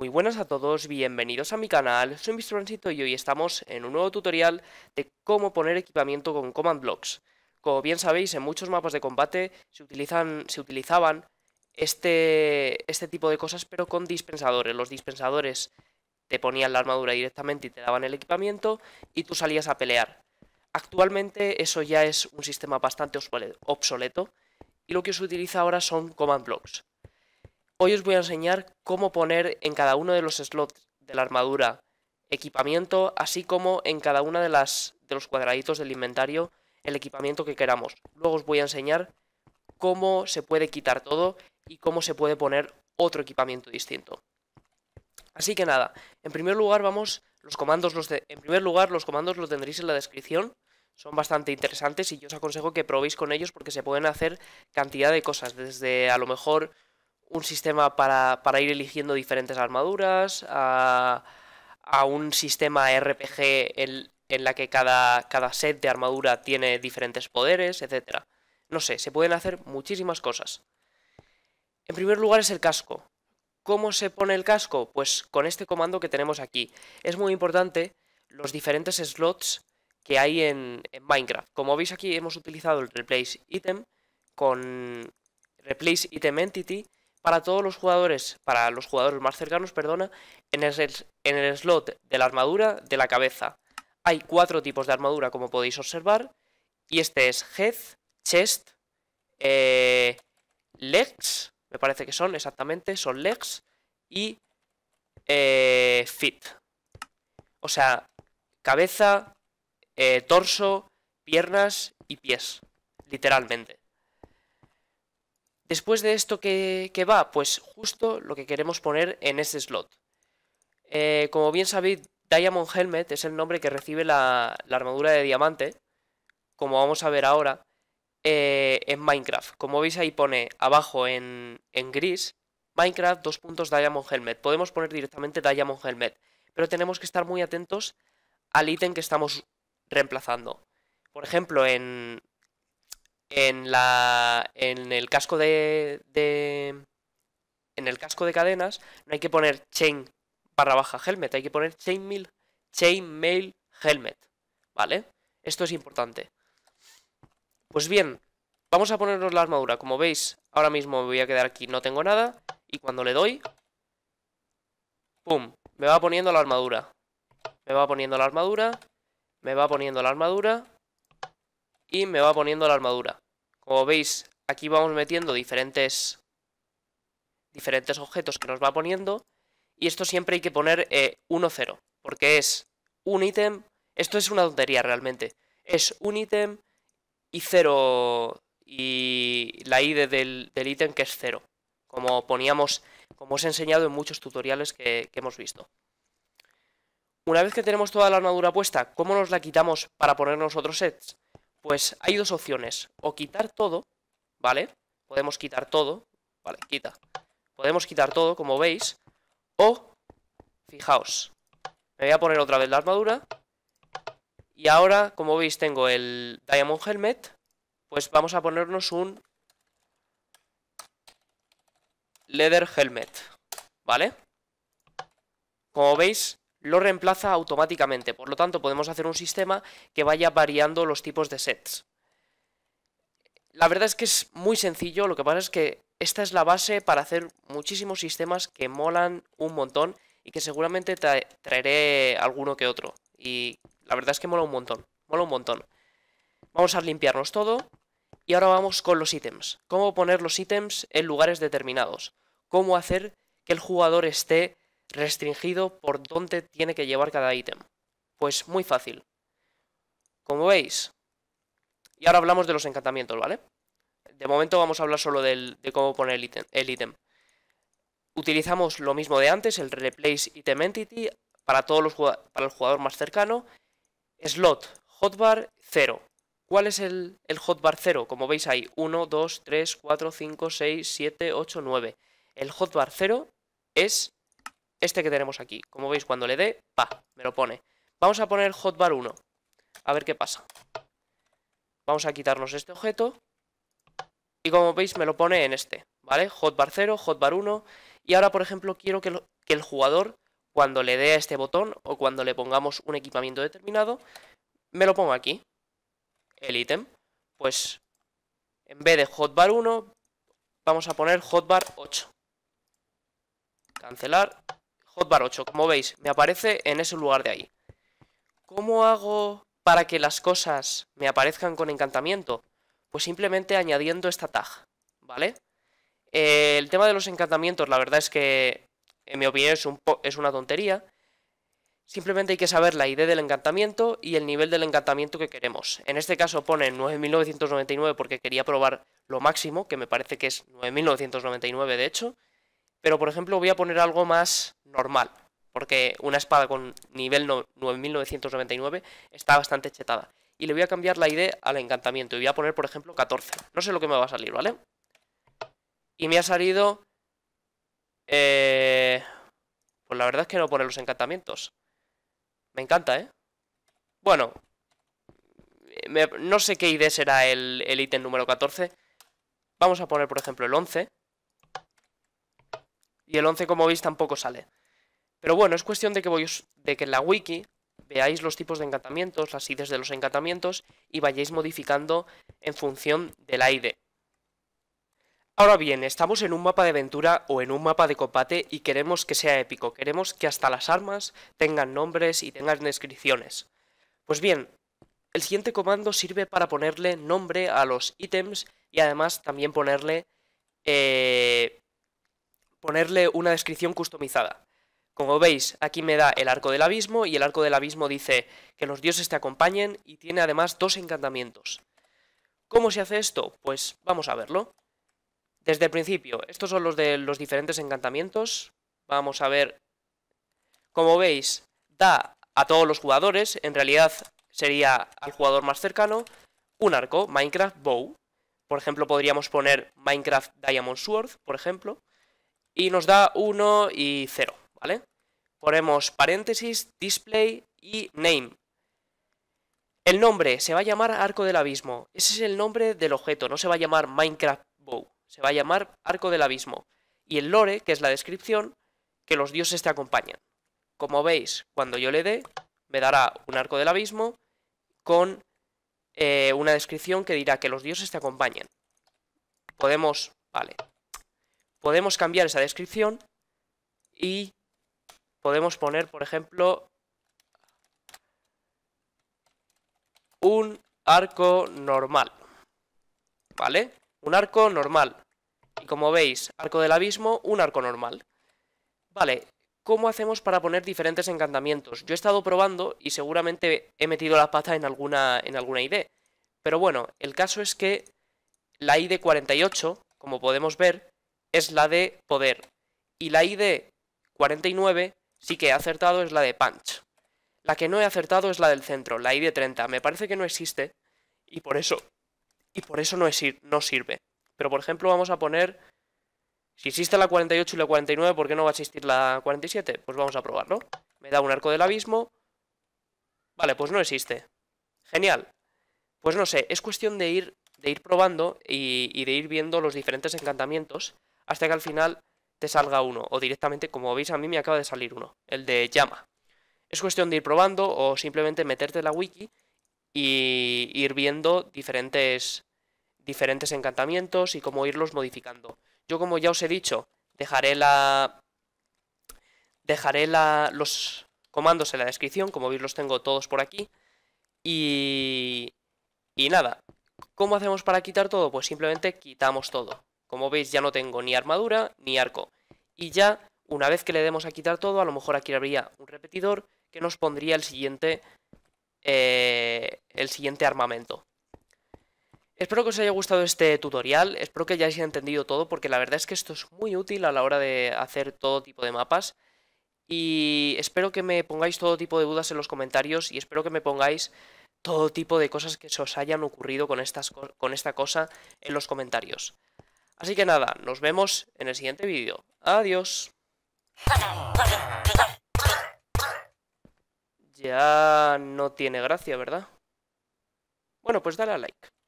Muy buenas a todos, bienvenidos a mi canal, soy Mr. y hoy estamos en un nuevo tutorial de cómo poner equipamiento con Command Blocks. Como bien sabéis, en muchos mapas de combate se, utilizan, se utilizaban este, este tipo de cosas, pero con dispensadores. Los dispensadores te ponían la armadura directamente y te daban el equipamiento y tú salías a pelear. Actualmente eso ya es un sistema bastante obsoleto y lo que se utiliza ahora son Command Blocks. Hoy os voy a enseñar cómo poner en cada uno de los slots de la armadura equipamiento, así como en cada uno de de los cuadraditos del inventario el equipamiento que queramos. Luego os voy a enseñar cómo se puede quitar todo y cómo se puede poner otro equipamiento distinto. Así que nada, en primer lugar vamos, los comandos los en primer lugar los comandos los tendréis en la descripción, son bastante interesantes y yo os aconsejo que probéis con ellos porque se pueden hacer cantidad de cosas, desde a lo mejor un sistema para, ir eligiendo diferentes armaduras, a, un sistema RPG en, la que cada, cada, set de armadura tiene diferentes poderes, etc. No sé, se pueden hacer muchísimas cosas. En primer lugar es el casco. ¿Cómo se pone el casco? Pues con este comando que tenemos aquí. Es muy importante los diferentes slots que hay en, en Minecraft. Como veis aquí hemos utilizado el replace item con replace item entity para todos los jugadores, para los jugadores más cercanos, perdona, en el, slot de la armadura de la cabeza. Hay cuatro tipos de armadura, como podéis observar, y este es Head, Chest, eh, Legs, me parece que son exactamente, son Legs, y eh, Fit. O sea, cabeza, eh, torso, piernas y pies, literalmente. Después de esto ¿qué va, pues justo lo que queremos poner en ese slot. Eh, como bien sabéis, Diamond Helmet es el nombre que recibe la, armadura de diamante, como vamos a ver ahora, eh, en Minecraft. Como veis ahí pone abajo en, en gris, Minecraft dos puntos Diamond Helmet. Podemos poner directamente Diamond Helmet, pero tenemos que estar muy atentos al ítem que estamos reemplazando. Por ejemplo, en, en, la, en el casco de, de, En el casco de cadenas no hay que poner chain barra baja helmet, hay que poner chainmail, Mail helmet. ¿Vale? Esto es importante. Pues bien, vamos a ponernos la armadura. Como veis, ahora mismo me voy a quedar aquí, no tengo nada. Y cuando le doy... ¡Pum! Me va poniendo la armadura. Me va poniendo la armadura. Me va poniendo la armadura y me va poniendo la armadura. Como veis, aquí vamos metiendo diferentes, diferentes objetos que nos va poniendo y esto siempre hay que poner 1-0, eh, porque es un ítem, esto es una tontería realmente, es un ítem y 0 y la ID del, ítem que es 0, como poníamos, como os he enseñado en muchos tutoriales que, que hemos visto. Una vez que tenemos toda la armadura puesta, ¿cómo nos la quitamos para ponernos otros sets? Pues hay dos opciones, o quitar todo, ¿vale? Podemos quitar todo, vale, quita. Podemos quitar todo, como veis, o, fijaos, me voy a poner otra vez la armadura. Y ahora, como veis, tengo el Diamond Helmet. Pues vamos a ponernos un Leather Helmet, ¿vale? Como veis, lo reemplaza automáticamente. Por lo tanto, podemos hacer un sistema que vaya variando los tipos de sets. La verdad es que es muy sencillo, lo que pasa es que esta es la base para hacer muchísimos sistemas que molan un montón y que seguramente traeré alguno que otro. Y la verdad es que mola un montón, mola un montón. Vamos a limpiarnos todo y ahora vamos con los ítems. Cómo poner los ítems en lugares determinados. Cómo hacer que el jugador esté restringido por dónde tiene que llevar cada ítem. Pues muy fácil. Como veis, y ahora hablamos de los encantamientos, ¿vale? De momento vamos a hablar solo de cómo poner el ítem. El ítem. Utilizamos lo mismo de antes, el Replace Item Entity, para, todos los, para el jugador más cercano. Slot, hotbar 0. ¿Cuál es el, el hotbar 0? Como veis ahí, 1, 2, 3, 4, 5, 6, 7, 8, 9. El hotbar 0 es este que tenemos aquí. Como veis, cuando le dé, pa, me lo pone. Vamos a poner hotbar 1. A ver qué pasa. Vamos a quitarnos este objeto. Y como veis, me lo pone en este, ¿vale? Hotbar 0, hotbar 1. Y ahora, por ejemplo, quiero que, el jugador, cuando le dé a este botón o cuando le pongamos un equipamiento determinado, me lo ponga aquí. El ítem. Pues, en vez de hotbar 1, vamos a poner hotbar 8. Cancelar 8, como veis, me aparece en ese lugar de ahí. ¿Cómo hago para que las cosas me aparezcan con encantamiento? Pues simplemente añadiendo esta tag, ¿vale? Eh, el tema de los encantamientos, la verdad es que, en mi opinión, es, una tontería. Simplemente hay que saber la ID del encantamiento y el nivel del encantamiento que queremos. En este caso pone 9.999 porque quería probar lo máximo, que me parece que es 9.999 de hecho. Pero por ejemplo voy a poner algo más normal, porque una espada con nivel 9999 está bastante chetada. Y le voy a cambiar la ID al encantamiento y voy a poner por ejemplo 14. No sé lo que me va a salir, ¿vale? Y me ha salido... Eh, pues la verdad es que no pone los encantamientos. Me encanta, ¿eh? Bueno, no sé qué ID será el, el ítem número 14. Vamos a poner, por ejemplo, el 11. Y el 11, como veis, tampoco sale. Pero bueno, es cuestión de que, voy, que en la wiki veáis los tipos de encantamientos, las ideas de los encantamientos y vayáis modificando en función del ID. Ahora bien, estamos en un mapa de aventura o en un mapa de combate y queremos que sea épico, queremos que hasta las armas tengan nombres y tengan descripciones. Pues bien, el siguiente comando sirve para ponerle nombre a los ítems y además también ponerle eh, ponerle una descripción customizada. Como veis, aquí me da el arco del abismo y el arco del abismo dice que los dioses te acompañen y tiene además dos encantamientos. ¿Cómo se hace esto? Pues vamos a verlo. Desde el principio, estos son los de los diferentes encantamientos. Vamos a ver. Como veis, da a todos los jugadores, en realidad sería al jugador más cercano, un arco, Minecraft Bow. Por ejemplo, podríamos poner Minecraft Diamond Sword, por ejemplo y nos da 1 y 0, ¿vale? Ponemos paréntesis, display y name. El nombre se va a llamar Arco del Abismo. Ese es el nombre del objeto, no se va a llamar Minecraft Bow, se va a llamar Arco del Abismo. Y el lore, que es la descripción, que los dioses te acompañan. Como veis, cuando yo le dé, me dará un Arco del Abismo con eh, una descripción que dirá que los dioses te acompañan. Podemos, vale, podemos cambiar esa descripción y podemos poner, por ejemplo, un arco normal, ¿vale? Un arco normal. Y como veis, arco del abismo, un arco normal. Vale, ¿cómo hacemos para poner diferentes encantamientos? Yo he estado probando y seguramente he metido la pata en alguna, en alguna ID. Pero bueno, el caso es que la ID48, como podemos ver, es la de poder. Y la ID 49 sí que he acertado es la de punch. La que no he acertado es la del centro, la ID 30. Me parece que no existe y por eso y por eso no, es, no sirve. Pero por ejemplo vamos a poner si existe la 48 y la 49, ¿por qué no va a existir la 47? Pues vamos a probarlo. Me da un arco del abismo. Vale, pues no existe. Genial. Pues no sé, es cuestión de ir, de ir probando y de ir viendo los diferentes encantamientos hasta que al final te salga uno, o directamente, como veis a mí me acaba de salir uno, el de llama. Es cuestión de ir probando o simplemente meterte en la wiki y ir viendo diferentes, diferentes encantamientos y cómo irlos modificando. Yo como ya os he dicho, dejaré la... Dejaré la, los comandos en la descripción, como veis los tengo todos por aquí. Y... Y nada, ¿cómo hacemos para quitar todo? Pues simplemente quitamos todo. Como veis ya no tengo ni armadura ni arco. Y ya, una vez que le demos a quitar todo, a lo mejor aquí habría un repetidor que nos pondría el siguiente, eh, el siguiente armamento. Espero que os haya gustado este tutorial, espero que hayáis entendido todo porque la verdad es que esto es muy útil a la hora de hacer todo tipo de mapas y espero que me pongáis todo tipo de dudas en los comentarios y espero que me pongáis todo tipo de cosas que se os hayan ocurrido con, con esta cosa en los comentarios. Así que nada, nos vemos en el siguiente vídeo. Adiós. Ya no tiene gracia, ¿verdad? Bueno, pues dale a like.